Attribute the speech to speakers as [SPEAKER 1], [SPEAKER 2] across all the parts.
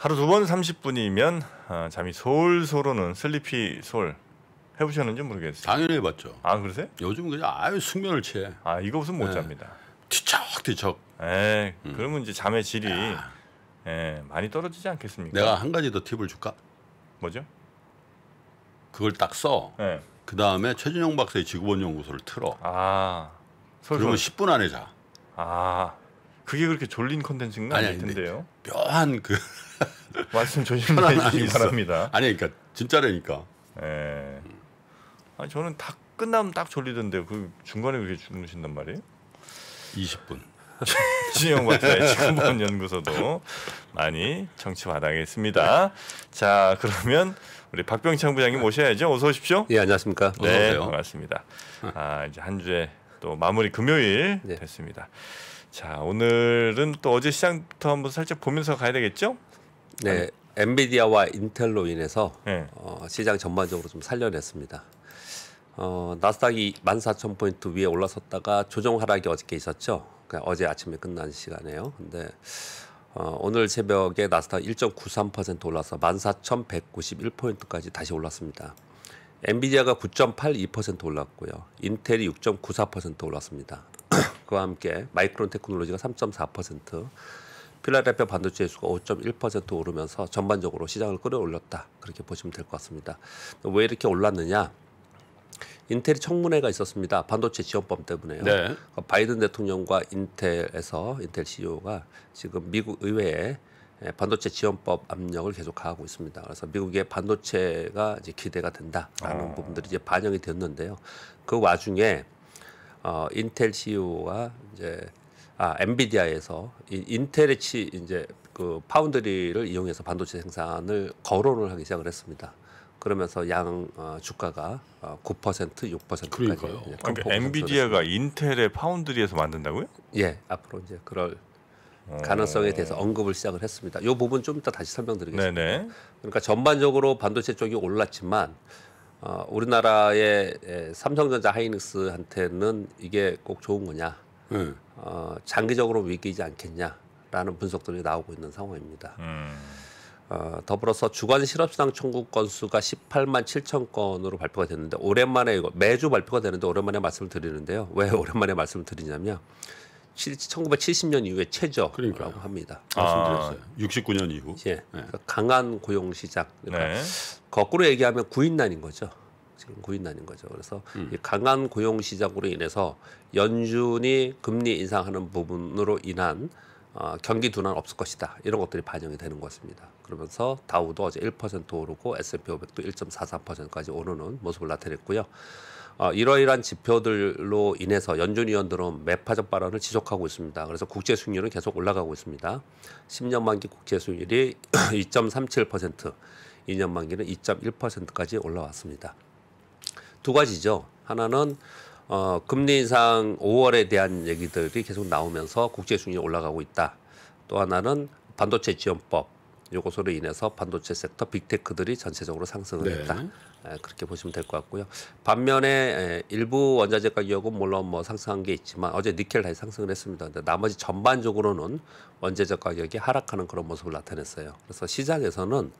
[SPEAKER 1] 하루 두 번 30분이면 아, 잠이 솔솔 오는 슬리피 솔 해보셨는지 모르겠어요. 당연히 해봤죠. 아 그러세요? 요즘은 그냥 아유 숙면을 취해. 아 이거 무슨 못 예. 잡니다. 뒤척뒤척. 에 예, 음. 그러면 이제 잠의 질이 에, 예, 많이 떨어지지 않겠습니까? 내가 한 가지 더 팁을 줄까? 뭐죠? 그걸 딱 써. 예. 그 다음에 최준영 박사의 지구본 연구소를 틀어. 아. 솔솔. 그러면 10분 안에 자. 아. 그게 그렇게 졸린 컨텐츠인가? 아니, 아닌데요. 묘한 그 말씀 조심해 주시기 바랍니다. 아니 그러니까 진짜라니까. 예. 아니 저는 다 끝나면 딱 졸리던데 그 중간에 그렇게 주무신단 말이에요? 20분. 신영 박사의 지금 연구소도 많이 청취 바라겠습니다. 자 그러면 우리 박병창 부장님 모셔야죠. 어서 오십시오. 예 안녕하십니까. 네 반갑습니다. 아 이제 한 주에 또 마무리 금요일 네. 됐습니다. 자 오늘은 또 어제 시장부터 한번 살짝 보면서 가야 되겠죠?
[SPEAKER 2] 네, 엔비디아와 인텔로 인해서 네. 어, 시장 전반적으로 좀 살려냈습니다. 어, 나스닥이 14,000포인트 위에 올라섰다가 조정 하락이 어저께 있었죠. 그냥 그러니까 어제 아침에 끝난 시간에요. 근데 어, 오늘 새벽에 나스닥 1.93% 올라서 14,191포인트까지 다시 올랐습니다. 엔비디아가 9.82% 올랐고요. 인텔이 6.94% 올랐습니다. 그와 함께 마이크론 테크놀로지가 3.4%, 필라델피아 반도체 지수가 5.1% 오르면서 전반적으로 시장을 끌어올렸다. 그렇게 보시면 될 것 같습니다. 왜 이렇게 올랐느냐? 인텔이 청문회가 있었습니다. 반도체 지원법 때문에요. 네. 그 바이든 대통령과 인텔에서 인텔 CEO가 지금 미국 의회에 예, 반도체 지원법 압력을 계속 가하고 있습니다. 그래서 미국의 반도체가 이제 기대가 된다라는 아. 부분들이 이제 반영이 됐는데요. 그 와중에 어, 인텔 CEO가 이제 아, 엔비디아에서 이 인텔의치 이제 그 파운드리를 이용해서 반도체 생산을 거론을 하기 시작을 했습니다. 그러면서 양 어, 주가가 어, 9% 6%까지 그러니까 엔비디아가
[SPEAKER 1] 인텔의 파운드리에서
[SPEAKER 2] 만든다고요? 예, 앞으로 이제 그럴 가능성에 대해서 어. 언급을 시작을 했습니다. 이 부분 좀 이따 다시 설명드리겠습니다. 네네. 그러니까 전반적으로 반도체 쪽이 올랐지만 어, 우리나라의 에, 삼성전자 하이닉스한테는 이게 꼭 좋은 거냐? 음. 어, 장기적으로 위기이지 않겠냐라는 분석들이 나오고 있는 상황입니다. 음. 어, 더불어서 주간 실업수당 청구 건수가 18만 7천 건으로 발표가 됐는데 오랜만에 이거 매주 발표가 되는데 오랜만에 말씀을 드리는데요. 왜 오랜만에 말씀을 드리냐면 1970년 이후에 최저라고 그러니까요. 합니다. 아, 말씀드렸어요.
[SPEAKER 1] 아, 69년
[SPEAKER 2] 이후. 예. 네. 강한 고용 시작. 그러니까 네. 거꾸로 얘기하면 구인난인 거죠. 지금 고인난인 거죠. 그래서 음. 강한 고용 시장으로 인해서 연준이 금리 인상하는 부분으로 인한 어, 경기 둔화는 없을 것이다. 이런 것들이 반영이 되는 것입니다 그러면서 다우도 어제 1% 오르고 S&P 500도 1.44%까지 오르는 모습을 나타냈고요. 어, 이러이러한 지표들로 인해서 연준 위원들은 매파적 발언을 지속하고 있습니다. 그래서 국제 수익률은 계속 올라가고 있습니다. 10년 만기 국제 수익률이 2.37%, 2년 만기는 2.1%까지 올라왔습니다. 두 가지죠. 하나는 어, 금리 인상 5월에 대한 얘기들이 계속 나오면서 국제 수준이 올라가고 있다. 또 하나는 반도체 지원법 요것으로 인해서 반도체 섹터 빅테크들이 전체적으로 상승을 네. 했다. 에, 예, 그렇게 보시면 될 것 같고요. 반면에 에, 예, 일부 원자재 가격은 물론 뭐 상승한 게 있지만 어제 니켈 다시 상승을 했습니다. 근데 나머지 전반적으로는 원자재 가격이 하락하는 그런 모습을 나타냈어요. 그래서 시장에서는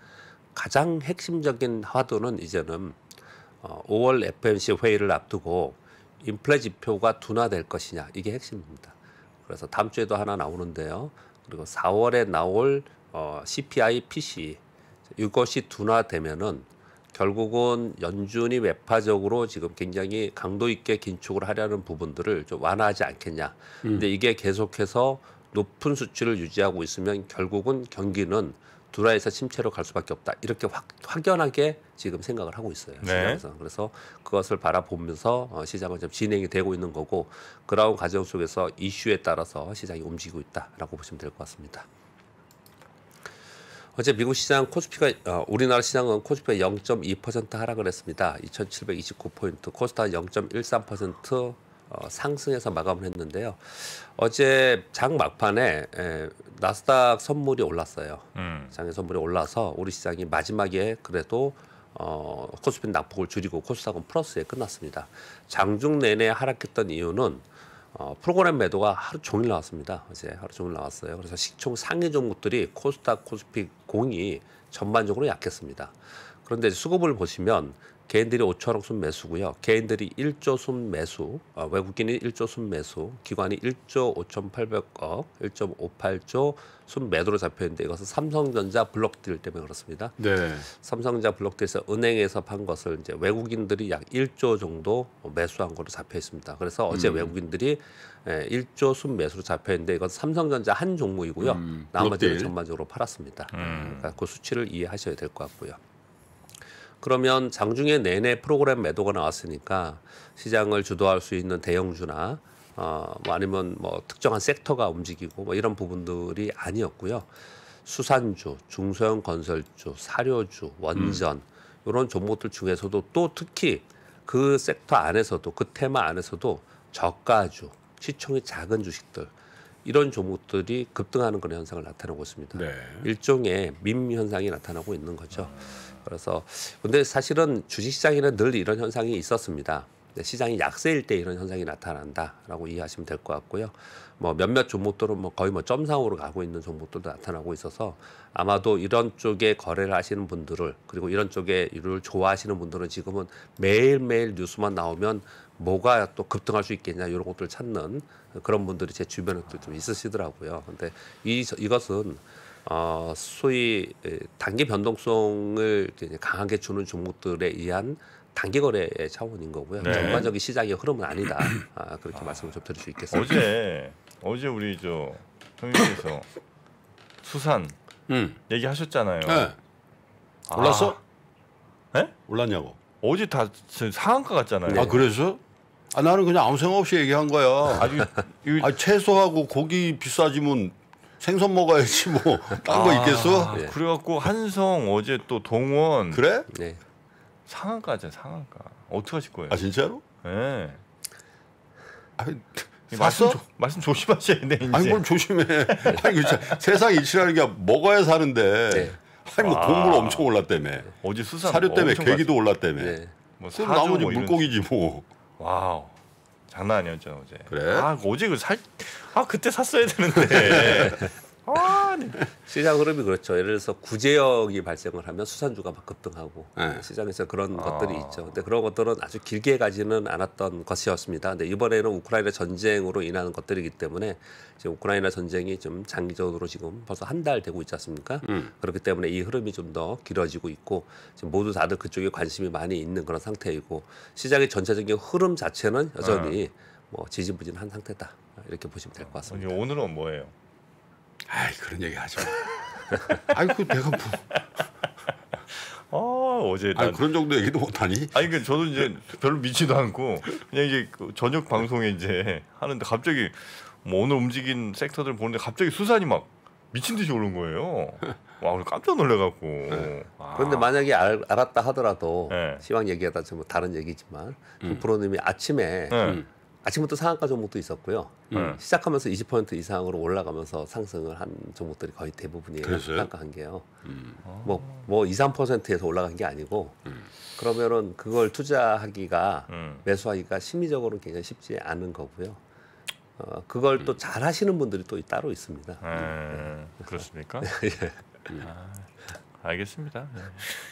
[SPEAKER 2] 가장 핵심적인 화두는 이제는 5월 어, FMC 회의를 앞두고 인플레 지표가 둔화될 것이냐 이게 핵심입니다. 그래서 다음 주에도 하나 나오는데요. 그리고 4월에 나올 어, CPI, PC 이것이 둔화되면은 결국은 연준이 외파적으로 지금 굉장히 강도 있게 긴축을 하려는 부분들을 좀 완화하지 않겠냐. 음. 근데 이게 계속해서 높은 수치를 유지하고 있으면 결국은 경기는 두라에서 침체로 갈 수밖에 없다. 이렇게 확, 확연하게 지금 생각을 하고 있어요. 네. 시장에서. 그래서 그것을 바라보면서 어, 시장은 좀 진행이 되고 있는 거고 그런 과정 속에서 이슈에 따라서 시장이 움직이고 있다라고 보시면 될 것 같습니다. 어제 미국 시장 코스피가 어, 우리나라 시장은 코스피가 0.2% 하락을 했습니다. 2,729포인트, 코스닥 0.13%, 어, 상승해서 마감을 했는데요. 어제 장 막판에 에, 예, 나스닥 선물이 올랐어요. 음. 장의 선물이 올라서 우리 시장이 마지막에 그래도 어, 코스피 낙폭을 줄이고 코스닥은 플러스에 끝났습니다. 장중 내내 하락했던 이유는 어, 프로그램 매도가 하루 종일 나왔습니다. 어제 하루 종일 나왔어요. 그래서 시총 상위 종목들이 코스닥, 코스피 공이 전반적으로 약했습니다. 그런데 수급을 보시면 개인들이 5천 억 순매수고요. 개인들이 1조 순매수, 어, 외국인이 1조 순매수, 기관이 1조 5,800억, 1.58조 순매도로 잡혀 있는데 이것은 삼성전자 블록딜 때문에 그렇습니다. 네. 삼성전자 블록딜에서 은행에서 판 것을 이제 외국인들이 약 1조 정도 매수한 것으로 잡혀 있습니다. 그래서 어제 음. 외국인들이 1조 예, 순매수로 잡혀 있는데 이건 삼성전자 한 종목이고요. 음, 나머지는 전반적으로 팔았습니다. 음. 그러니까 그 수치를 이해하셔야 될 것 같고요. 그러면 장중에 내내 프로그램 매도가 나왔으니까 시장을 주도할 수 있는 대형주나 어, 뭐 아니면 뭐 특정한 섹터가 움직이고 뭐 이런 부분들이 아니었고요. 수산주, 중소형 건설주, 사료주, 원전 음. 이런 종목들 중에서도 또 특히 그 섹터 안에서도 그 테마 안에서도 저가주, 시총이 작은 주식들 이런 종목들이 급등하는 그런 현상을 나타내고 있습니다. 네. 일종의 밈 현상이 나타나고 있는 거죠. 그래서 근데 사실은 주식시장에는 늘 이런 현상이 있었습니다. 시장이 약세일 때 이런 현상이 나타난다라고 이해하시면 될 것 같고요. 뭐 몇몇 종목들은 뭐 거의 뭐 점상으로 가고 있는 종목들도 나타나고 있어서 아마도 이런 쪽에 거래를 하시는 분들을 그리고 이런 쪽에 이를 좋아하시는 분들은 지금은 매일매일 뉴스만 나오면 뭐가 또 급등할 수 있겠냐 이런 것들을 찾는 그런 분들이 제 주변에 도좀 있으시더라고요. 근데 이 이것은 어, 소위 단기 변동성을 강하게 주는 종목들에 의한 단기 거래의 차원인 거고요. 네. 전반적인 시장의 흐름은 아니다. 아, 그렇게 아, 말씀을 좀 드릴 수 있겠습니다. 어제
[SPEAKER 1] 어제 우리 저 형님께서 수산 음. 얘기하셨잖아요. 네. 올랐어? 아. 네? 올랐냐고. 어제 다 상한가 갔잖아요. 아 그래서? 아, 나는 그냥 아무 생각 없이 얘기한 거야. 아주 아, 채소하고 고기 비싸지면 생선 먹어야지 뭐 딴거 아, 있겠어? 네. 그래갖고 한성 어제 또 동원 그래? 네. 상한가죠 상한가. 어떻게 하실 거예요? 아 진짜로? 예. 네. 아, 아니, 샀어? 말씀, 조, 말씀 조심하셔야 돼 이제. 아니 그뭘 조심해? 아니 진 세상 이치라는 게 먹어야 사는데. 네. 아니 뭐 와. 아. 곡물 엄청 올랐다매 어제 수산 사료 때문에 계기도 올랐다매 네. 뭐 사주 나머지 뭐 물고기지 뭐. 와우. 장난 아니었죠 어제. 그래? 아 어제 그살아 그때 샀어야 되는데 가만 어, 네. 시장 흐름이 그렇죠. 예를
[SPEAKER 2] 들어서 구제역이 발생을 하면 수산주가 막 급등하고 네. 시장에서 그런 아. 것들이 있죠. 근데 그런 것들은 아주 길게 가지는 않았던 것이었습니다. 근데 이번에는 우크라이나 전쟁으로 인한 것들이기 때문에 지금 우크라이나 전쟁이 좀 장기적으로 지금 벌써 한 달 되고 있지 않습니까? 음. 그렇기 때문에 이 흐름이 좀 더 길어지고 있고 지금 모두 다들 그쪽에 관심이 많이 있는 그런 상태이고 시장의 전체적인 흐름 자체는 여전히 네. 뭐 지지부진한 상태다 이렇게
[SPEAKER 1] 보시면 될 것 같습니다. 오늘은 뭐예요? 아이 그런 얘기 하지 마. 아이고 그 내가 뭐. 아 어제 아 그런 정도 얘기도 못하니? 아니 그 저도 이제 별로 미치도 않고 그냥 이제 그 저녁 방송에 이제 하는데 갑자기 뭐 오늘 움직인 섹터들 보는데 갑자기 수산이 막 미친 듯이 오른 거예요. 와오 깜짝 놀래갖고. 네. 아. 그런데 만약에 알, 았다 하더라도 네. 시황 얘기하다 좀
[SPEAKER 2] 다른 얘기지만 그 음. 프로님이 아침에 네. 음. 아침부터 상한가 종목도 있었고요. 음. 시작하면서 20% 이상으로 올라가면서 상승을 한 종목들이 거의 대부분이에요. 상한가한 게요. 음. 뭐, 뭐 2, 3%에서 올라간 게 아니고 음. 그러면은 그걸 투자하기가 음. 매수하기가 심리적으로 굉장히 쉽지 않은 거고요. 어, 그걸 또잘 음. 하시는 분들이 또 따로 있습니다. 네. 그렇습니까?
[SPEAKER 1] 예.
[SPEAKER 2] 아. 알겠습니다. 네.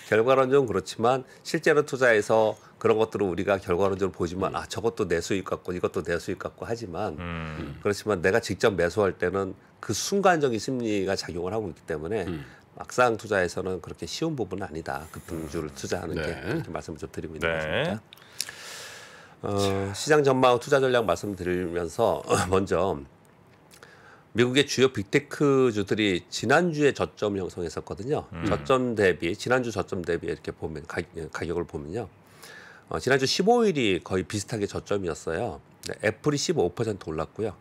[SPEAKER 2] 결과론적으로 그렇지만 실제로 투자해서 그런 것들을 우리가 결과론적으로 보지만 음. 아 저것도 내 수익 같고 이것도 내 수익 같고 하지만 음. 그렇지만 내가 직접 매수할 때는 그 순간적인 심리가 작용을 하고 있기 때문에 음. 막상 투자에서는 그렇게 쉬운 부분은 아니다. 급등주를 그 음. 투자하는 네. 게 이렇게 말씀을 좀 드리고 있는 네. 것입니다. 어, 시장 전망 투자 전략 말씀드리면서 먼저 미국의 주요 빅테크주들이 지난주에 저점 형성했었거든요. 음. 저점 대비 지난주 저점 대비 이렇게 보면 가, 격을 보면요. 어, 지난주 15일이 거의 비슷하게 저점이었어요. 네, 애플이 15% 올랐고요.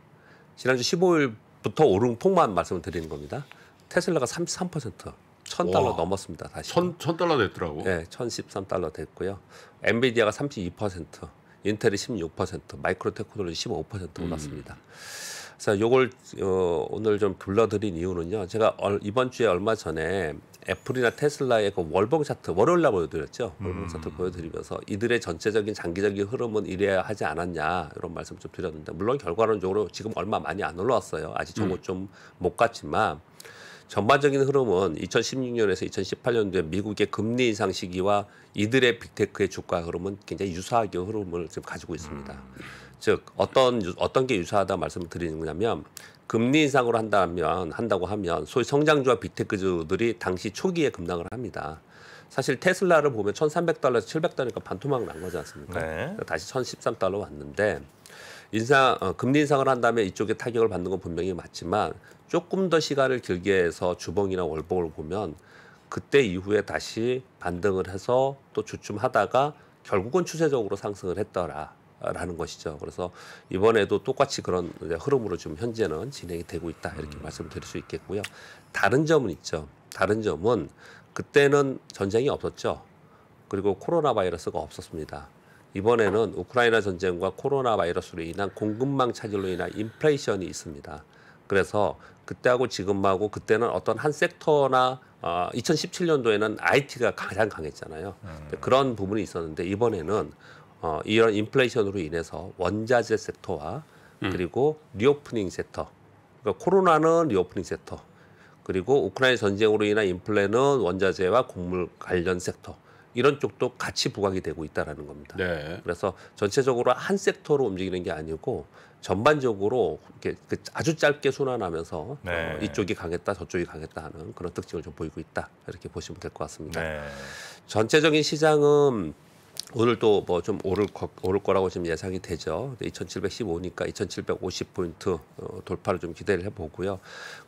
[SPEAKER 2] 지난주 15일부터 오름 폭만 말씀을 드리는 겁니다. 테슬라가 33% 1000달러 넘었습니다. 다시. 1 0 1000달러 됐더라고. 네, 1013달러 됐고요. 엔비디아가 32%, 인텔이 16%, 마이크로테크놀로지 15% 음. 올랐습니다. 음. 그래서 요걸 어, 오늘 좀 불러드린 이유는요. 제가 얼, 이번 주에 얼마 전에 애플이나 테슬라의 그 월봉 차트 월요일 날 보여드렸죠. 월봉 음. 차트 보여드리면서 이들의 전체적인 장기적인 흐름은 이래야 하지 않았냐 이런 말씀 좀 드렸는데 물론 결과론적으로 지금 얼마 많이 안 올라왔어요. 아직 정보 음. 좀못 갔지만 전반적인 흐름은 2016년에서 2018년도에 미국의 금리 인상 시기와 이들의 빅테크의 주가 흐름은 굉장히 유사하게 흐름을 지금 가지고 있습니다. 음. 즉 어떤 어떤 게 유사하다 말씀을 드리는 거냐면 금리 인상으로 한다면 한다고 하면 소위 성장주와 비테크주들이 당시 초기에 급락을 합니다. 사실 테슬라를 보면 1,300달러에서 700달러니까 반토막 난 거지 않습니까? 네. 다시 1,013달러 왔는데 인상 어, 금리 인상을 한다면 이쪽에 타격을 받는 건 분명히 맞지만 조금 더 시간을 길게 해서 주봉이나 월봉을 보면 그때 이후에 다시 반등을 해서 또 주춤하다가 결국은 추세적으로 상승을 했더라. 라는 것이죠. 그래서 이번에도 똑같이 그런 흐름으로 지금 현재는 진행이 되고 있다 이렇게 음. 말씀드릴 수 있겠고요. 다른 점은 있죠. 다른 점은 그때는 전쟁이 없었죠. 그리고 코로나 바이러스가 없었습니다. 이번에는 우크라이나 전쟁과 코로나 바이러스로 인한 공급망 차질로 인한 인플레이션이 있습니다. 그래서 그때하고 지금하고 그때는 어떤 한 섹터나 어, 2017년도에는 IT가 가장 강했잖아요. 음. 그런 부분이 있었는데 이번에는 어, 이런 인플레이션으로 인해서 원자재 섹터와 음. 그리고 리오프닝 섹터, 그러니까 코로나는 리오프닝 섹터, 그리고 우크라이나 전쟁으로 인한 인플레는 원자재와 곡물 관련 섹터 이런 쪽도 같이 부각이 되고 있다라는 겁니다. 네. 그래서 전체적으로 한 섹터로 움직이는 게 아니고 전반적으로 이렇게 그 아주 짧게 순환하면서 어, 네. 어, 이쪽이 강했다 저쪽이 강했다 하는 그런 특징을 좀 보이고 있다 이렇게 보시면 될 것 같습니다. 네. 전체적인 시장은 오늘 또뭐좀 오를, 거, 오를 거라고 지금 예상이 되죠. 2715니까 2750포인트 어, 돌파를 좀 기대를 해보고요.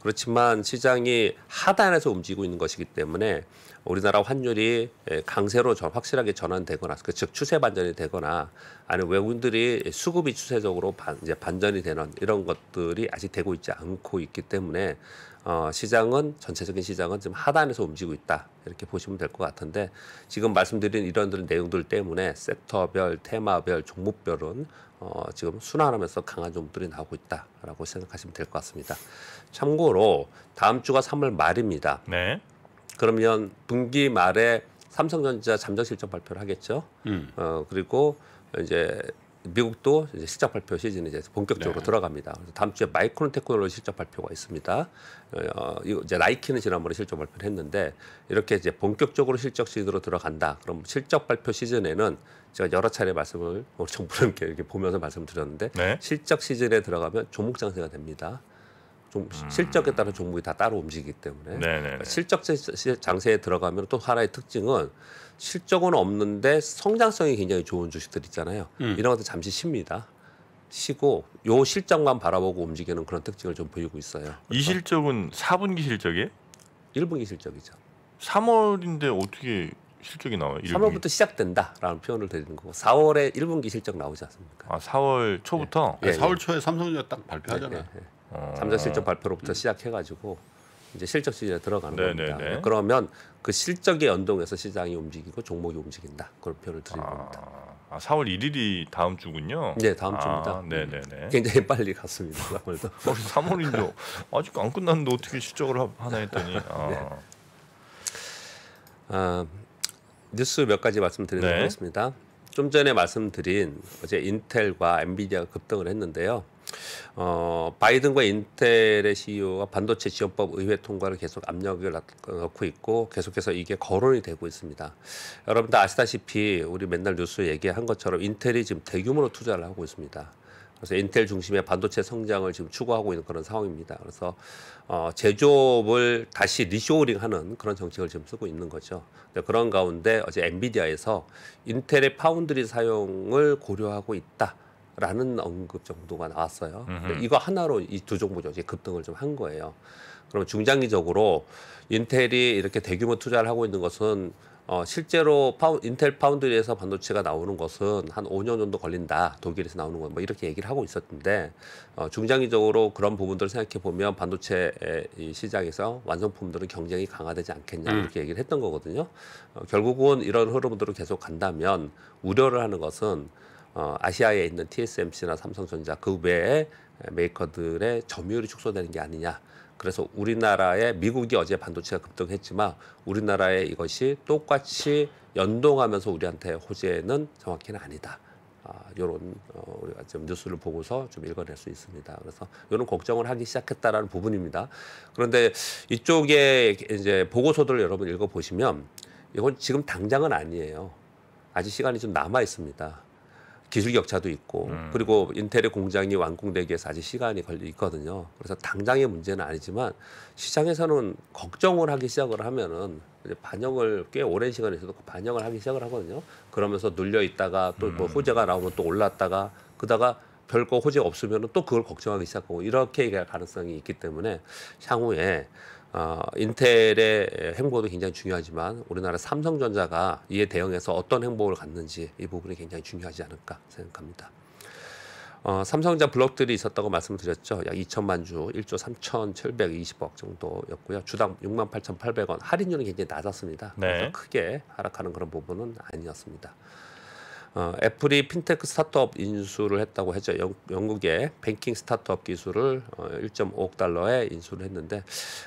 [SPEAKER 2] 그렇지만 시장이 하단에서 움직이고 있는 것이기 때문에 우리나라 환율이 예, 강세로 확실하게 전환되거나 그 즉 추세 반전이 되거나 아니면 외국인들이 수급이 추세적으로 반, 이제 반전이 되는 이런 것들이 아직 되고 있지 않고 있기 때문에 어, 시장은 전체적인 시장은 지금 하단에서 움직이고 있다 이렇게 보시면 될 것 같은데 지금 말씀드린 이런 내용들 때문에 섹터별, 테마별, 종목별은 어, 지금 순환하면서 강한 종목들이 나오고 있다라고 생각하시면 될 것 같습니다. 참고로 다음 주가 3월 말입니다. 네. 그러면 분기 말에 삼성전자 잠정 실적 발표를 하겠죠. 음. 어 그리고 이제 미국도 이제 실적 발표 시즌이 이제 본격적으로 네. 들어갑니다. 그래서 다음 주에 마이크론 테크놀로지 실적 발표가 있습니다. 어, 이제 나이키는 지난번에 실적 발표를 했는데 이렇게 이제 본격적으로 실적 시즌으로 들어간다. 그럼 실적 발표 시즌에는 제가 여러 차례 말씀을 우리 뭐 정부님께 이렇게 보면서 말씀드렸는데 네. 실적 시즌에 들어가면 종목 장세가 됩니다. 좀 음. 실적에 따른 종목이 다 따로 움직이기 때문에 그러니 네, 네, 네. 실적 장세에 들어가면 또 하나의 특징은 실적은 없는데 성장성이 굉장히 좋은 주식들 있잖아요. 음. 이런 것도 잠시 쉽니다. 쉬고 요 실적만 바라보고 움직이는 그런 특징을 좀 보이고 있어요.
[SPEAKER 1] 이 실적은 4분기 실적이에요?
[SPEAKER 2] 1분기 실적이죠. 3월인데 어떻게 실적이 나와요? 1분기? 3월부터 시작된다라는 표현을 드리는 거고 4월에 1분기 실적 나오지 않습니까?
[SPEAKER 1] 아, 4월 초부터? 예. 네. 네. 4월 초에
[SPEAKER 2] 삼성전자 딱 발표하잖아요. 네. 아. 3자 실적 발표로부터 시작해가지고 이제 실적 시즌에 들어가는 네네네. 겁니다. 네, 네. 그러면 그 실적에 연동해서 시장이 움직이고 종목이 움직인다. 그런 표현드리 아, 겁니다.
[SPEAKER 1] 아, 4월 1일이 다음 주군요. 네, 다음 아, 주입니다. 네네네. 네, 음. 굉장히 빨리 갔습니다. 아무래도. 3월인데 아직 안 끝났는데 어떻게 실적을 하나 했더니. 아. 네.
[SPEAKER 2] 아, 뉴스 몇 가지 말씀드리겠습니다좀 전에 말씀드린 어제 인텔과 엔비디아가 급등을 했는데요. 어, 바이든과 인텔의 CEO가 반도체 지원법 의회 통과를 계속 압력을 넣고 어, 있고 계속해서 이게 거론이 되고 있습니다. 여러분들 아시다시피 우리 맨날 뉴스 얘기한 것처럼 인텔이 지금 대규모로 투자를 하고 있습니다. 그래서 인텔 중심의 반도체 성장을 지금 추구하고 있는 그런 상황입니다. 그래서 어, 제조업을 다시 리쇼링하는 그런 정책을 지금 쓰고 있는 거죠. 그런 가운데 어제 엔비디아에서 인텔의 파운드리 사용을 고려하고 있다. 라는 언급 정도가 나왔어요. 이거 하나로 이 두 종목이 급등을 좀 한 거예요. 그럼 중장기적으로 인텔이 이렇게 대규모 투자를 하고 있는 것은 어, 실제로 파운, 인텔 파운드리에서 반도체가 나오는 것은 한 5년 정도 걸린다. 독일에서 나오는 건 뭐 이렇게 얘기를 하고 있었는데 어, 중장기적으로 그런 부분들을 생각해 보면 반도체 시장에서 완성품들은 경쟁이 강화되지 않겠냐 음. 이렇게 얘기를 했던 거거든요. 어, 결국은 이런 흐름으로 계속 간다면 우려를 하는 것은 어, 아시아에 있는 TSMC나 삼성전자 그 외에 메이커들의 점유율이 축소되는 게 아니냐. 그래서 우리나라에 미국이 어제 반도체가 급등했지만 우리나라에 이것이 똑같이 연동하면서 우리한테 호재는 정확히는 아니다. 아, 요런 어, 우리가 지금 뉴스를 보고서 좀 읽어낼 수 있습니다. 그래서 요런 걱정을 하기 시작했다라는 부분입니다. 그런데 이쪽에 이제 보고서들을 여러분 읽어보시면 이건 지금 당장은 아니에요. 아직 시간이 좀 남아 있습니다. 기술 격차도 있고 음. 그리고 인텔의 공장이 완공되기에 사실 시간이 걸려 있거든요. 그래서 당장의 문제는 아니지만 시장에서는 걱정을 하기 시작을 하면은 이제 반영을 꽤 오랜 시간에서도 그 반영을 하기 시작을 하거든요. 그러면서 눌려 있다가 또뭐 음. 호재가 나오면 또 올랐다가 그다가 별거 호재 없으면 또 그걸 걱정하기 시작하고 이렇게 얘기할 가능성이 있기 때문에 향후에 어, 인텔의 예, 행보도 굉장히 중요하지만 우리나라 삼성전자가 이에 대응해서 어떤 행보를 갖는지 이 부분이 굉장히 중요하지 않을까 생각합니다. 어, 삼성전자 블록들이 있었다고 말씀드렸죠. 약 2천만 주, 1조 3,720억 정도였고요. 주당 6만 8,800원. 할인율은 굉장히 낮았습니다. 네. 그래서 크게 하락하는 그런 부분은 아니었습니다. 어, 애플이 핀테크 스타트업 인수를 했다고 했죠. 영, 영국의 뱅킹 스타트업 기술을 어, 1.5억 달러에 인수를 했는데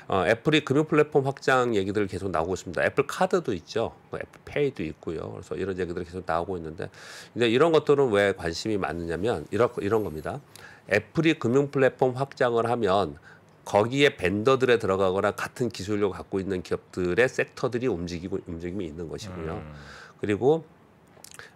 [SPEAKER 2] 어, 애플이 금융 플랫폼 확장 얘기들 계속 나오고 있습니다. 애플 카드도 있죠. 뭐 애플 페이도 있고요. 그래서 이런 얘기들이 계속 나오고 있는데 근데 이런 것들은 왜 관심이 많느냐면 이런 이런 겁니다. 애플이 금융 플랫폼 확장을 하면 거기에 벤더들에 들어가거나 같은 기술력을 갖고 있는 기업들의 섹터들이 움직이고 움직임이 있는 것이고요. 음. 그리고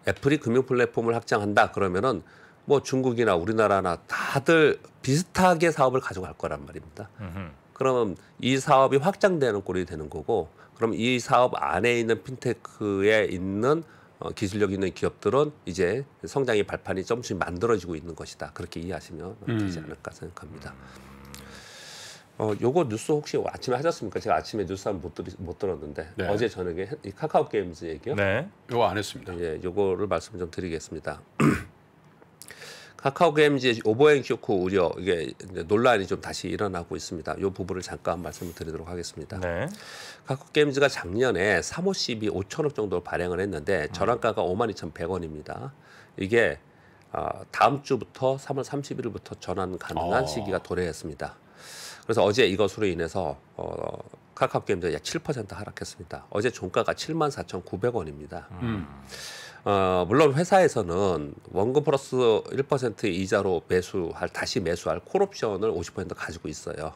[SPEAKER 2] 애플이 금융 플랫폼을 확장한다 그러면은 뭐 중국이나 우리나라나 다들 비슷하게 사업을 가져갈 거란 말입니다. 으흠. 그럼 이 사업이 확장되는 꼴이 되는 거고 그럼 이 사업 안에 있는 핀테크에 있는 어, 기술력 있는 기업들은 이제 성장의 발판이 조금씩 만들어지고 있는 것이다. 그렇게 이해하시면 음. 되지 않을까 생각합니다. 음. 어, 요거 뉴스 혹시 아침에 하셨습니까? 제가 아침에 뉴스 한번 못, 들이, 못 들었는데 네. 어제 저녁에 이 카카오 게임즈 얘기요? 네, 요거 안 했습니다. 예, 요거를 말씀 을좀 드리겠습니다. 카카오 게임즈의 오버행 쇼크 우려 이게 논란이 좀 다시 일어나고 있습니다. 요 부분을 잠깐 말씀을 드리도록 하겠습니다. 네. 카카오 게임즈가 작년에 3호 시이 5천억 정도 발행을 했는데 전환가가 52,100원입니다. 이게 어, 다음 주부터 3월 30일부터 전환 가능한 어. 시기가 도래했습니다. 그래서 어제 이것으로 인해서 어, 카카오 게임즈가 약7% 하락했습니다. 어제 종가가 74,900원입니다. 음. 어, 물론 회사에서는 원금 플러스 1% 이자로 매수할 다시 매수할 콜옵션을 50% 가지고 있어요.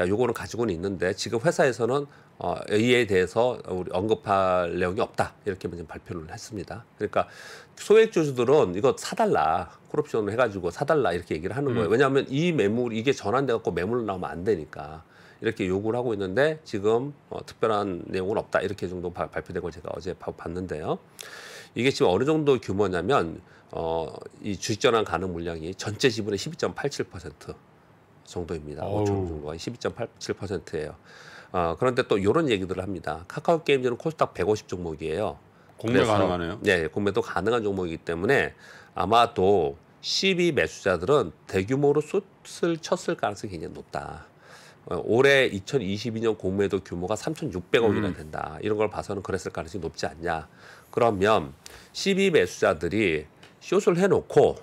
[SPEAKER 2] 야, 요거는 가지고는 있는데 지금 회사에서는 어, 이에 대해서 우리 언급할 내용이 없다 이렇게 지금 발표를 했습니다. 그러니까 소액 주주들은 이거 사달라 콜옵션을 해가지고 사달라 이렇게 얘기를 하는 음. 거예요. 왜냐하면 이 매물 이게 전환돼갖고 매물로 나오면 안 되니까 이렇게 요구를 하고 있는데 지금 어, 특별한 내용은 없다 이렇게 정도 바, 발표된 걸 제가 어제 봤는데요. 이게 지금 어느 정도 규모냐면 어, 이 주식 전환 가능 물량이 전체 지분의 12.87% 정도입니다. 5천 정도가 12.87%예요. 어, 그런데 또 이런 얘기들을 합니다. 카카오 게임즈는 코스닥 150 종목이에요.
[SPEAKER 1] 공매 가능하네요.
[SPEAKER 2] 네, 공매도 가능한 종목이기 때문에 아마도 12 매수자들은 대규모로 쏟을 쳤을 가능성이 굉장히 높다. 어, 올해 2022년 공매도 규모가 3,600억이나 음. 된다. 음. 이런 걸 봐서는 그랬을 가능성이 높지 않냐. 그러면 12 매수자들이 숏을 해놓고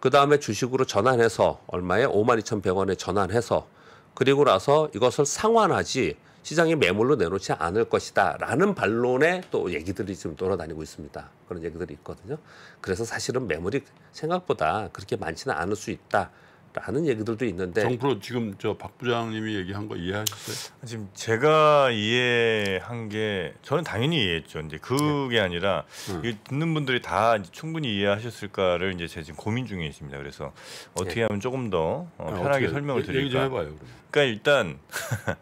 [SPEAKER 2] 그 다음에 주식으로 전환해서 얼마에 52,100원에 전환해서 그리고 나서 이것을 상환하지 시장에 매물로 내놓지 않을 것이다라는 반론에또 얘기들이 지금 돌아다니고 있습니다. 그런 얘기들이 있거든요. 그래서 사실은 매물이 생각보다 그렇게 많지는 않을 수 있다. 라는 얘기들도 있는데
[SPEAKER 1] 정프로 지금 저 박 부장님이 얘기한 거 이해하셨어요? 지금 제가 이해한 게 저는 당연히 이해했죠. 이제 그게 네. 아니라 음. 듣는 분들이 다 충분히 이해하셨을까를 이제 제가 지금 고민 중에 있습니다. 그래서 어떻게 네. 하면 조금 더 어, 아, 편하게 아, 설명을 드릴까? 얘기 좀 해봐요. 그러면. 그러니까 일단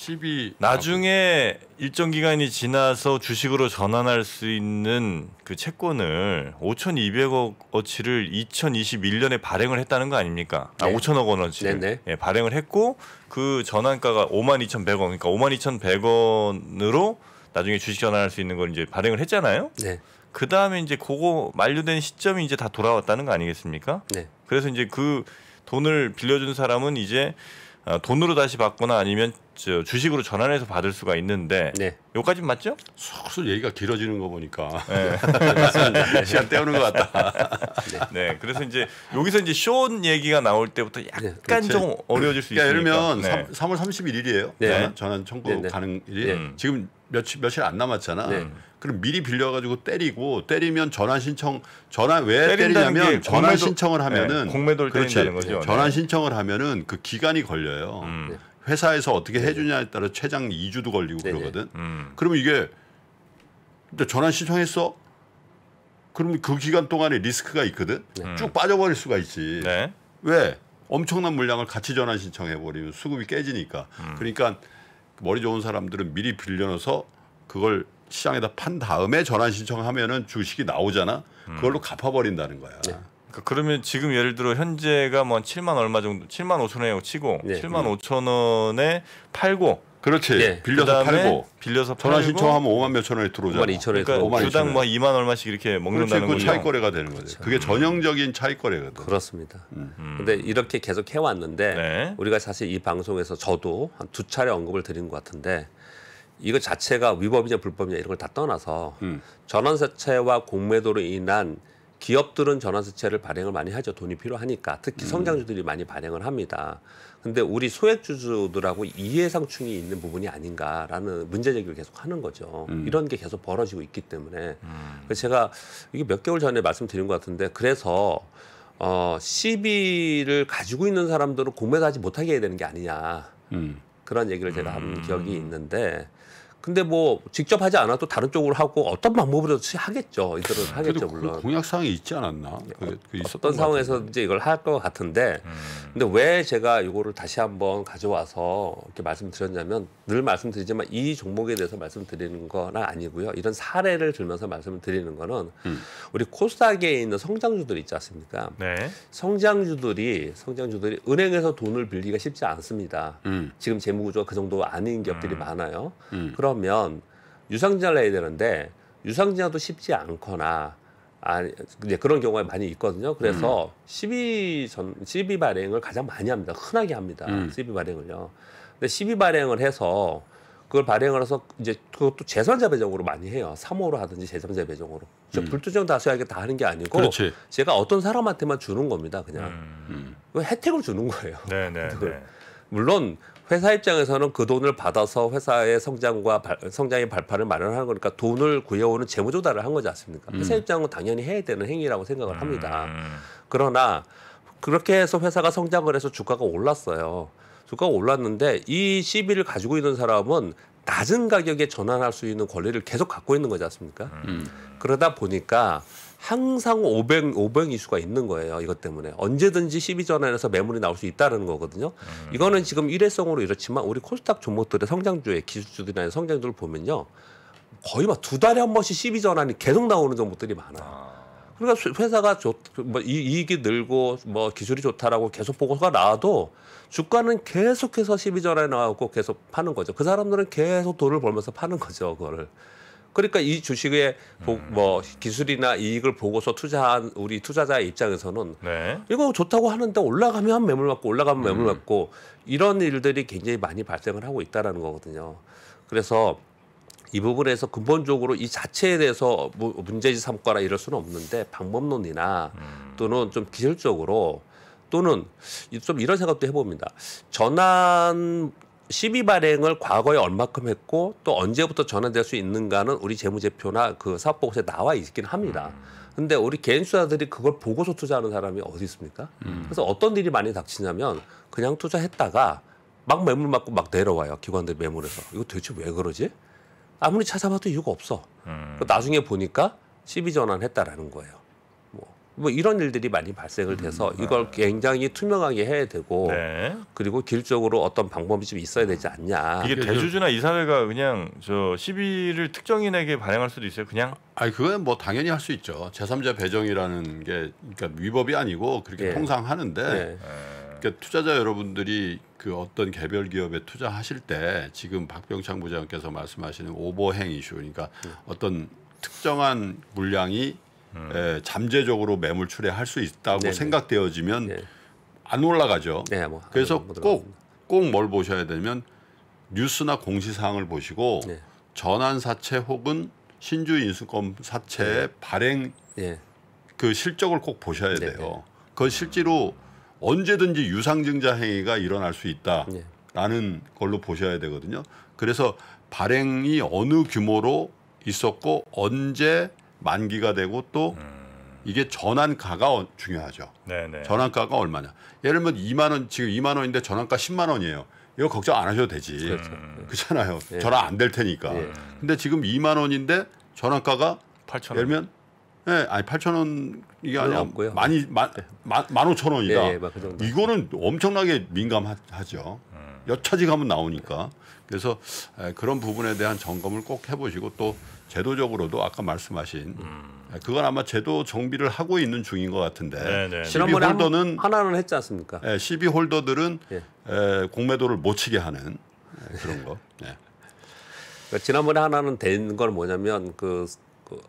[SPEAKER 1] 12 나중에 일정 기간이 지나서 주식으로 전환할 수 있는 그 채권을 5,200억 어치를 2021년에 발행을 했다는 거 아닙니까? 아, 네. 아, 5천억 원어치를 예, 발행을 했고 그 전환가가 52,100원 그러니까 52,100원으로 나중에 주식 전환할 수 있는 걸 이제 발행을 했잖아요. 네. 그 다음에 이제 그거 만료된 시점이 이제 다 돌아왔다는 거 아니겠습니까? 네. 그래서 이제 그 돈을 빌려준 사람은 이제 어, 돈으로 다시 받거나 아니면 주식으로 전환해서 받을 수가 있는데 네. 요까진 맞죠? 슬슬 얘기가 길어지는 거 보니까 네. 시간 때우는 것 같다. 네. 네. 그래서 이제 여기서 이제 쇼 얘기가 나올 때부터 네, 그렇죠. 약간 그좀 어려워질 수 그러니까 있으니까. 예를 들면 3, 월 31일이에요. 전환 청구 네, 네. 가는 일이 음. 지금 며칠 며칠 안 남았잖아. 그럼 미리 빌려가지고 때리고 때리면 전환 신청 전환 왜 때리냐면 전환 신청을 하면은 네, 공매도 그렇지, 때린는 거죠. 네, 전환 네. 신청을 하면은 그 기간이 걸려요. 음. 네. 회사에서 어떻게 해주냐에 따라 최장 2주도 걸리고 네 그러거든. 음. 그러면 이게 전환 신청했어? 그러면 그 기간 동안에 리스크가 있거든. 네. 쭉 빠져버릴 수가 있지. 네. 왜? 엄청난 물량을 같이 전환 신청해 버리면 수급이 깨지니까. 음. 그러니까 머리 좋은 사람들은 미리 빌려놔서 그걸 시장에다 판 다음에 전환 신청하면은 주식이 나오잖아. 그걸로 음. 갚아버린다는 거야. 네. 그러니까 그러면 지금 예를 들어 현재가 뭐 7만 얼마 정도 7만 5천 원이라고 치고 네. 7만 음. 5천 원에 팔고 그렇지. 네. 빌려서 팔고 빌려서 전환 신청하면 5만 몇천 원에 들어오잖아. 5만 2천 원에 그러니까 주당 뭐 2만 얼마씩 이렇게 먹는다는 그 거죠. 차익 거래가 되는 거죠. 그렇죠. 그게 음. 전형적인 차익 거래거든. 그렇습니다. 음. 음. 근데 이렇게 계속 해 왔는데
[SPEAKER 2] 네. 우리가 사실 이 방송에서 저도 한 두 차례 언급을 드린 것 같은데 이거 자체가 위법이냐 불법이냐 이런 걸 다 떠나서 음. 전환사채와 공매도로 인한 기업들은 전환사채를 발행을 많이 하죠. 돈이 필요하니까. 특히 음. 성장주들이 많이 발행을 합니다. 근데 우리 소액주주들하고 이해상충이 있는 부분이 아닌가라는 문제제기를 계속 하는 거죠. 음. 이런 게 계속 벌어지고 있기 때문에. 음. 그래서 제가 이게 몇 개월 전에 말씀드린 것 같은데 그래서 어, 시비를 가지고 있는 사람들은 공매도 하지 못하게 해야 되는 게 아니냐. 음. 그런 얘기를 제가 한 기억이 음. 있는데 근데 뭐 직접 하지 않아도 다른 쪽으로 하고 어떤 방법으로든 하겠죠. 이들은 아, 하겠죠 그 물론. 공약 사항에 있지 않았나? 그그 그 어떤 상황에서 이제 이걸 할 것 같은데. 음. 근데 왜 제가 이거를 다시 한번 가져와서 이렇게 말씀드렸냐면 늘 말씀드리지만 이 종목에 대해서 말씀드리는 건 아니고요. 이런 사례를 들면서 말씀드리는 거는 음. 우리 코스닥에 있는 성장주들 있지 않습니까? 네. 성장주들이 성장주들이 은행에서 돈을 빌리기가 쉽지 않습니다. 음. 지금 재무구조가 그 정도 아닌 기업들이 음. 많아요. 음. 그런 그러면 유상증자를 내야 되는데 유상증자도 쉽지 않거나 아, 이제 그런 경우가 많이 있거든요. 그래서 음. 시비 전 시비 발행을 가장 많이 합니다. 흔하게 합니다. 음. 시비 발행을요. 근데 시비 발행을 해서 그걸 발행을 해서 이제 그것도 재산자 배정으로 많이 해요. 3호로 하든지 재산자 배정으로. 음. 불투정 다수에게 다 하는 게 아니고 그렇지. 제가 어떤 사람한테만 주는 겁니다. 그냥 음. 음. 혜택을 주는 거예요. 네, 네, 네. 네. 물론 회사 입장에서는 그 돈을 받아서 회사의 성장과 발, 성장의 발판을 마련하는 거니까 돈을 구해오는 재무 조달을 한 거지 않습니까? 음. 회사 입장은 당연히 해야 되는 행위라고 생각을 음. 합니다. 그러나 그렇게 해서 회사가 성장을 해서 주가가 올랐어요. 주가가 올랐는데 이 CB를 가지고 있는 사람은 낮은 가격에 전환할 수 있는 권리를 계속 갖고 있는 거지 않습니까? 음. 그러다 보니까 항상 오0오5 이슈가 있는 거예요. 이것 때문에. 언제든지 12전환에서 매물이 나올 수 있다는 거거든요. 음. 이거는 지금 일회성으로 이렇지만 우리 코스닥 종목들의 성장주의 기술주들이나 성장주를 보면요. 거의 막 두 달에 한 번씩 12전환이 계속 나오는 종목들이 많아요. 아. 그러니까 회사가 좋, 뭐 이익이 늘고 뭐 기술이 좋다라고 계속 보고서가 나와도 주가는 계속해서 12전환에 나오고 계속 파는 거죠. 그 사람들은 계속 돈을 벌면서 파는 거죠. 그거를. 그러니까 이 주식의 음. 뭐 기술이나 이익을 보고서 투자한 우리 투자자의 입장에서는 네. 이거 좋다고 하는데 올라가면 매물 맞고 올라가면 매물 음. 맞고 이런 일들이 굉장히 많이 발생을 하고 있다라는 거거든요. 그래서 이 부분에서 근본적으로 이 자체에 대해서 문제지 삼거나 이럴 수는 없는데 방법론이나 음. 또는 좀 기술적으로 또는 좀 이런 생각도 해봅니다. 전환 시비 발행을 과거에 얼마큼 했고 또 언제부터 전환될 수 있는가는 우리 재무제표나 그 사업보고서에 나와 있긴 합니다. 음. 근데 우리 개인 투자들이 그걸 보고서 투자하는 사람이 어디 있습니까? 음. 그래서 어떤 일이 많이 닥치냐면 그냥 투자했다가 막 매물 맞고 막 내려와요. 기관들 매물에서. 이거 대체왜 그러지? 아무리 찾아봐도 이유가 없어. 음. 나중에 보니까 시비 전환했다라는 거예요. 뭐 이런 일들이 많이 발생을 음, 돼서 네. 이걸 굉장히 투명하게 해야 되고 네. 그리고 길적으로 어떤 방법이 좀 있어야 되지 않냐. 이게 그러니까
[SPEAKER 1] 대주주나 이사회가 그냥 저 시비를 특정인에게 발행할 수도 있어요. 그냥. 아니 그건 뭐 당연히 할 수 있죠. 제3자 배정이라는 게 그러니까 위법이 아니고 그렇게 네. 예. 통상 하는데 네. 예. 아. 그러니까 투자자 여러분들이 그 어떤 개별 기업에 투자하실 때 지금 박병창 부장께서 말씀하시는 오버행 이슈 그러니까 음. 어떤 특정한 물량이 음. 예, 잠재적으로 매물 출회할 수 있다고 네네. 생각되어지면 네. 안 올라가죠. 네, 뭐, 그래서 꼭 꼭 뭘 보셔야 되면 뉴스나 공시사항을 보시고 네. 전환 사채 혹은 신주 인수권 사채 네. 발행 예. 그 실적을 꼭 보셔야 네, 돼요. 네. 그건 실제로 언제든지 유상증자 행위가 일어날 수 있다라는 걸로 보셔야 되거든요. 그래서 발행이 어느 규모로 있었고 언제 만기가 되고 또 음. 이게 전환가가 어, 중요하죠. 네네. 네. 전환가가 얼마냐. 예를 들면 2만 원 지금 2만 원인데 전환가 10만 원이에요. 이거 걱정 안 하셔도 되지. 그렇죠. 음. 그렇잖아요. 예. 전환 안 될 테니까. 예. 근데 지금 2만 원인데 전환가가 8천 예를 들면 네, 아니 8천 원 이게 아니라 없고요. 많이 만만 네. 오천 원이다. 예, 예, 그 정도. 이거는 엄청나게 민감하죠. 음. 여차지가은 나오니까. 그래서 그런 부분에 대한 점검을 꼭 해보시고 또 제도적으로도 아까 말씀하신 음. 그건 아마 제도 정비를 하고 있는 중인 것 같은데 네, 네, 시비 홀더는 하나는 했지 않습니까? 예, 시비 홀더들은 예. 에, 공매도를 못 치게 하는 그런 거. 예. 그러니까
[SPEAKER 2] 지난번에 하나는 된 건 뭐냐면 그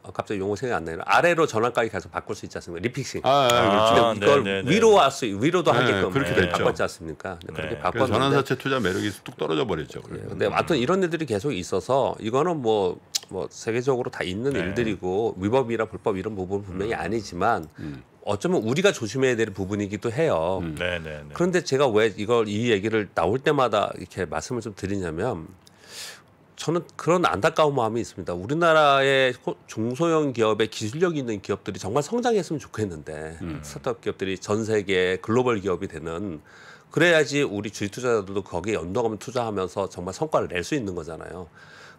[SPEAKER 2] 어, 갑자기 용어 생각이 안 나요. 아래로 전환까지 계속 바꿀 수 있지 않습니까? 리픽싱. 아, 아, 그렇죠. 아, 이걸 네, 네, 네, 네. 위로 할수 위로도 네, 하게끔 그렇게 됐죠. 바꿨지 않습니까? 그렇게 바꿨는데 전환사채 투자 매력이 뚝 떨어져 버렸죠. 네. 근데 아무튼 이런 일들이 계속 있어서 이거는 뭐뭐 뭐 세계적으로 다 있는 일들이고 위법이나 불법 이런 부분 분명히 음. 아니지만 음. 어쩌면 우리가 조심해야 될 부분이기도 해요. 음. 그런데 제가 왜 이걸 이 얘기를 나올 때마다 이렇게 말씀을 좀 드리냐면 저는 그런 안타까운 마음이 있습니다. 우리나라의 중소형 기업의 기술력 있는 기업들이 정말 성장했으면 좋겠는데 음. 스타트업 기업들이 전 세계 글로벌 기업이 되는 그래야지 우리 주식 투자자들도 거기에 연동하면 투자하면서 정말 성과를 낼 수 있는 거잖아요.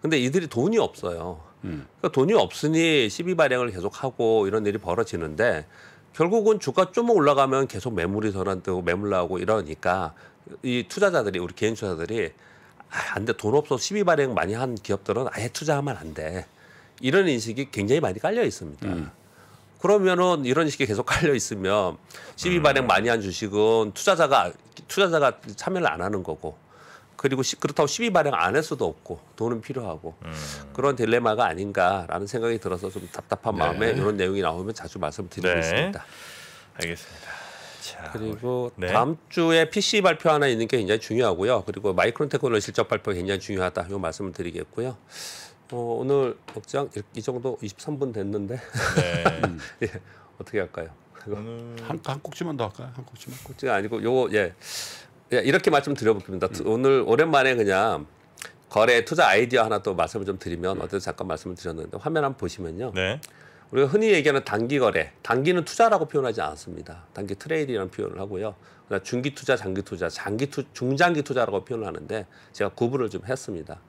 [SPEAKER 2] 근데 이들이 돈이 없어요. 음. 그러니까 돈이 없으니 시비 발행을 계속하고 이런 일이 벌어지는데 결국은 주가 좀 올라가면 계속 매물이 전환되고 매물 나오고 이러니까 이 투자자들이 우리 개인 투자자들이 아, 안 돼. 돈 없어. 시비 발행 많이 한 기업들은 아예 투자하면 안 돼. 이런 인식이 굉장히 많이 깔려 있습니다. 음. 그러면은 이런 식이 계속 깔려 있으면 시비 음. 발행 많이 한 주식은 투자자가 투자자가 참여를 안 하는 거고 그리고 시, 그렇다고 시비 발행 안 할 수도 없고 돈은 필요하고 음. 그런 딜레마가 아닌가라는 생각이 들어서 좀 답답한 네. 마음에 이런 내용이 나오면 자주 말씀드리고 네. 있습니다. 알겠습니다. 자, 그리고 네. 다음 주에 PC 발표 하나 있는 게 굉장히 중요하고요. 그리고 마이크론 테크놀로 실적 발표 굉장히 중요하다. 요 말씀을 드리겠고요. 어, 오늘 억장 이 정도 23분 됐는데 네. 예, 어떻게 할까요?
[SPEAKER 1] 한, 한 꼭지만 더 할까요? 한 꼭지만
[SPEAKER 2] 꼭지가 아니고 요거 예. 예. 이렇게 말씀 드려봅니다. 음. 오늘 오랜만에 그냥 거래 투자 아이디어 하나 또 말씀을 좀 드리면 음. 어제 잠깐 말씀을 드렸는데 화면 한번 보시면요. 네. 우리가 흔히 얘기하는 단기 거래, 단기는 투자라고 표현하지 않았습니다. 단기 트레이드라는 표현을 하고요. 그다음 중기 투자, 장기 투자, 장기 투, 중장기 투자라고 표현을 하는데 제가 구분을 좀 했습니다.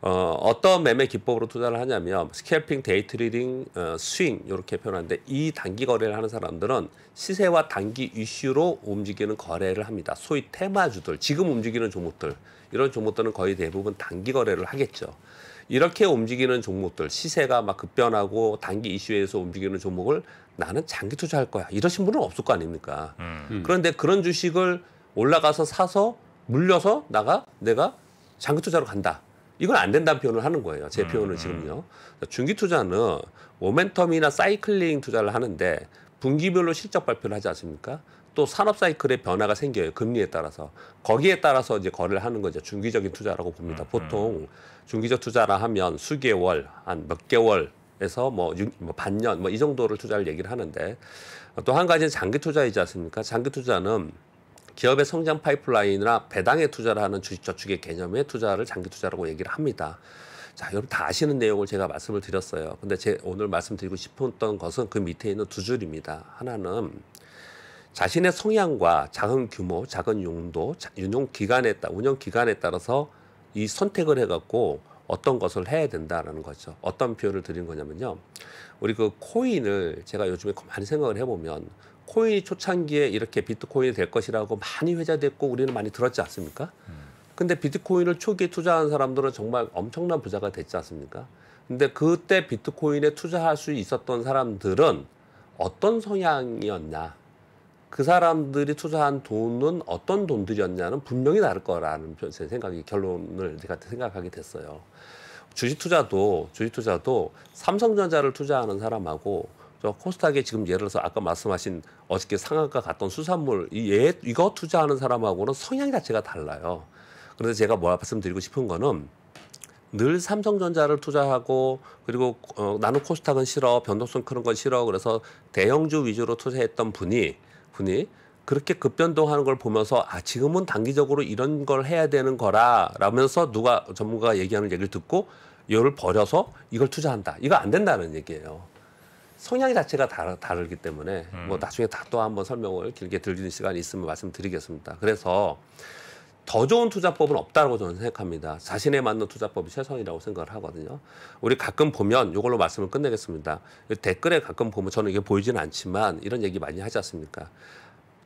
[SPEAKER 2] 어, 어떤 매매 기법으로 투자를 하냐면 스캘핑, 데이 트리이딩 어, 스윙 이렇게 표현하는데 이 단기 거래를 하는 사람들은 시세와 단기 이슈로 움직이는 거래를 합니다. 소위 테마주들, 지금 움직이는 종목들 이런 종목들은 거의 대부분 단기 거래를 하겠죠. 이렇게 움직이는 종목들 시세가 막 급변하고 단기 이슈에서 움직이는 종목을 나는 장기 투자할 거야 이러신 분은 없을 거 아닙니까 음. 그런데 그런 주식을 올라가서 사서 물려서 나가 내가 장기 투자로 간다 이건 안 된다는 표현을 하는 거예요 제 음, 표현은 음. 지금요 중기 투자는 모멘텀이나 사이클링 투자를 하는데 분기별로 실적 발표를 하지 않습니까 또 산업 사이클의 변화가 생겨요. 금리에 따라서. 거기에 따라서 이제 거래를 하는 거죠. 중기적인 투자라고 봅니다. 음, 음. 보통 중기적 투자라 하면 수개월, 한 몇 개월에서 뭐, 6, 뭐 반년 뭐 이 정도를 투자를 얘기를 하는데 또 한 가지는 장기 투자이지 않습니까? 장기 투자는 기업의 성장 파이프라인이나 배당에 투자를 하는 주식저축의 개념의 투자를 장기 투자라고 얘기를 합니다. 자, 여러분 다 아시는 내용을 제가 말씀을 드렸어요. 근데 제 오늘 말씀드리고 싶었던 것은 그 밑에 있는 두 줄입니다. 하나는 자신의 성향과 작은 규모, 작은 용도, 운영 기간에 따 운영 기간에 따라서 이 선택을 해갖고 어떤 것을 해야 된다라는 거죠. 어떤 표현을 드린 거냐면요. 우리 그 코인을 제가 요즘에 많이 생각을 해보면 코인이 초창기에 이렇게 비트코인이 될 것이라고 많이 회자됐고 우리는 많이 들었지 않습니까? 음. 근데 비트코인을 초기에 투자한 사람들은 정말 엄청난 부자가 됐지 않습니까? 근데 그때 비트코인에 투자할 수 있었던 사람들은 어떤 성향이었냐? 그 사람들이 투자한 돈은 어떤 돈들이었냐는 분명히 다를 거라는 제 생각이 결론을 제가 생각하게 됐어요. 주식 투자도 주식 투자도 삼성전자를 투자하는 사람하고 저 코스닥에 지금 예를 들어서 아까 말씀하신 어저께 상한가 갔던 수산물 이얘 예, 이거 투자하는 사람하고는 성향 자체가 달라요. 그래서 제가 뭐 말씀드리고 싶은 거는 늘 삼성전자를 투자하고 그리고 어, 나는 코스닥은 싫어 변동성 크는 건 싫어 그래서 대형주 위주로 투자했던 분이 분이 그렇게 급변동하는 걸 보면서 아 지금은 단기적으로 이런 걸 해야 되는 거라 라면서 누가 전문가가 얘기하는 얘기를 듣고 이걸 버려서 이걸 투자한다 이거 안 된다는 얘기예요 성향 자체가 다르, 다르기 때문에 뭐 음. 뭐 나중에 다 또 한번 설명을 길게 들리는 시간이 있으면 말씀드리겠습니다 그래서 더 좋은 투자법은 없다고 저는 생각합니다. 자신에 맞는 투자법이 최선이라고 생각을 하거든요. 우리 가끔 보면 이걸로 말씀을 끝내겠습니다. 댓글에 가끔 보면 저는 이게 보이지는 않지만 이런 얘기 많이 하지 않습니까?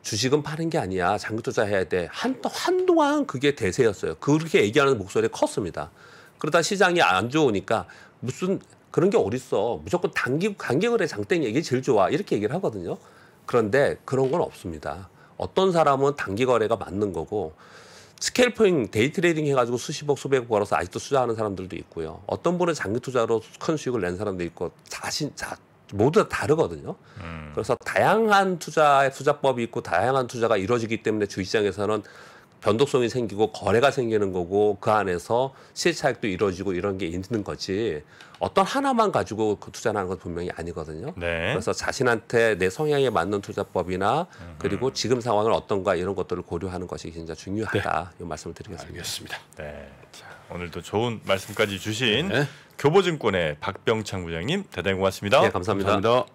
[SPEAKER 2] 주식은 파는 게 아니야. 장기 투자해야 돼. 한, 한동안 그게 대세였어요. 그렇게 얘기하는 목소리가 컸습니다. 그러다 시장이 안 좋으니까 무슨 그런 게 어딨어. 무조건 단기, 간격거래장땡 얘기 제일 좋아. 이렇게 얘기를 하거든요. 그런데 그런 건 없습니다. 어떤 사람은 단기 거래가 맞는 거고 스캘퍼잉, 데이트레이딩 해가지고 수십억, 수백억 벌어서 아직도 투자하는 사람들도 있고요. 어떤 분은 장기 투자로 큰 수익을 낸 사람도 있고 자신 자 모두 다 다르거든요. 음. 그래서 다양한 투자의 투자법이 있고 다양한 투자가 이루어지기 때문에 주식시장에서는 변동성이 생기고 거래가 생기는 거고 그 안에서 시차익도 세 이루어지고 이런 게 있는 거지 어떤 하나만 가지고 그 투자하는 건 분명히 아니거든요. 네. 그래서 자신한테 내 성향에 맞는 투자법이나 음흠. 그리고 지금 상황을 어떤가 이런 것들을 고려하는 것이 진짜
[SPEAKER 1] 중요하다 네. 이 말씀을 드리겠습니다. 알겠습니다. 네. 자, 오늘도 좋은 말씀까지 주신 네. 교보증권의 박병창 부장님 대단히 고맙습니다. 네, 감사합니다. 감사합니다.